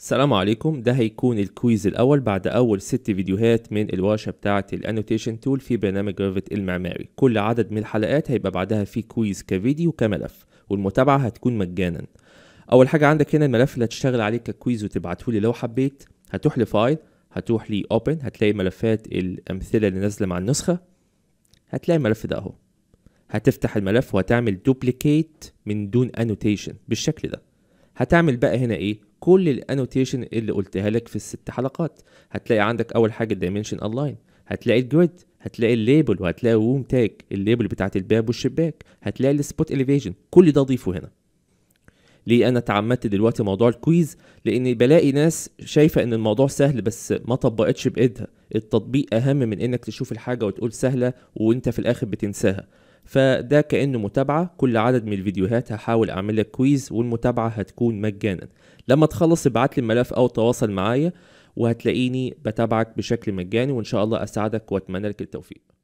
السلام عليكم ده هيكون الكويز الأول بعد أول ست فيديوهات من الورشة بتاعة الانوتيشن تول في برنامج ريفت المعماري كل عدد من الحلقات هيبقى بعدها فيه كويز كفيديو كملف والمتابعة هتكون مجانا أول حاجة عندك هنا الملف اللي هتشتغل عليه ككويز لي لو حبيت هتروح لفايل هتروح لي اوبن هتلاقي ملفات الأمثلة اللي نازلة مع النسخة هتلاقي الملف ده أهو هتفتح الملف وهتعمل دوبليكيت من دون انوتيشن بالشكل ده هتعمل بقى هنا ايه كل الانوتيشن اللي قلتها لك في الست حلقات هتلاقي عندك اول حاجه الدايمنشن اونلاين هتلاقي الجريد هتلاقي الليبل وهتلاقي الروم تاج الليبل بتاعت الباب والشباك هتلاقي السبوت اليفيجن كل ده ضيفه هنا ليه انا تعمدت دلوقتي موضوع الكويز لان بلاقي ناس شايفه ان الموضوع سهل بس ما طبقتش بايدها التطبيق اهم من انك تشوف الحاجه وتقول سهله وانت في الاخر بتنساها فده كأنه متابعة كل عدد من الفيديوهات هحاول أعمل لك كويز والمتابعة هتكون مجانا لما تخلص ابعت لي الملف أو تواصل معايا وهتلاقيني بتابعك بشكل مجاني وإن شاء الله أساعدك وأتمنى لك التوفيق